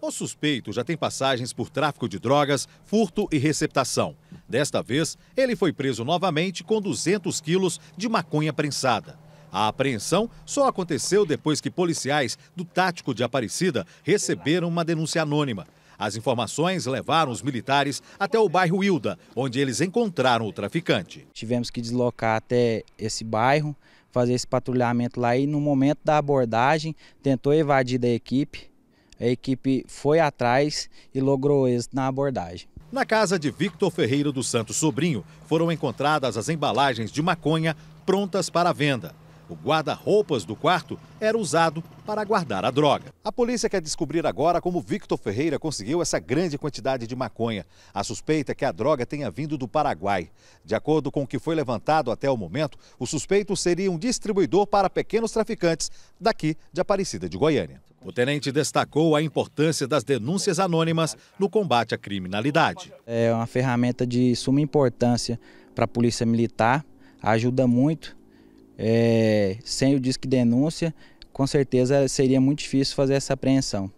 O suspeito já tem passagens por tráfico de drogas, furto e receptação. Desta vez, ele foi preso novamente com 200 quilos de maconha prensada. A apreensão só aconteceu depois que policiais do Tático de Aparecida receberam uma denúncia anônima. As informações levaram os militares até o bairro Hilda, onde eles encontraram o traficante. Tivemos que deslocar até esse bairro, fazer esse patrulhamento lá e no momento da abordagem tentou evadir da equipe a equipe foi atrás e logrou êxito na abordagem. Na casa de Victor Ferreira dos Santos Sobrinho, foram encontradas as embalagens de maconha prontas para venda. O guarda-roupas do quarto era usado para guardar a droga. A polícia quer descobrir agora como Victor Ferreira conseguiu essa grande quantidade de maconha. A suspeita é que a droga tenha vindo do Paraguai. De acordo com o que foi levantado até o momento, o suspeito seria um distribuidor para pequenos traficantes daqui de Aparecida de Goiânia. O tenente destacou a importância das denúncias anônimas no combate à criminalidade. É uma ferramenta de suma importância para a Polícia Militar, ajuda muito. É, sem o disque denúncia, com certeza seria muito difícil fazer essa apreensão.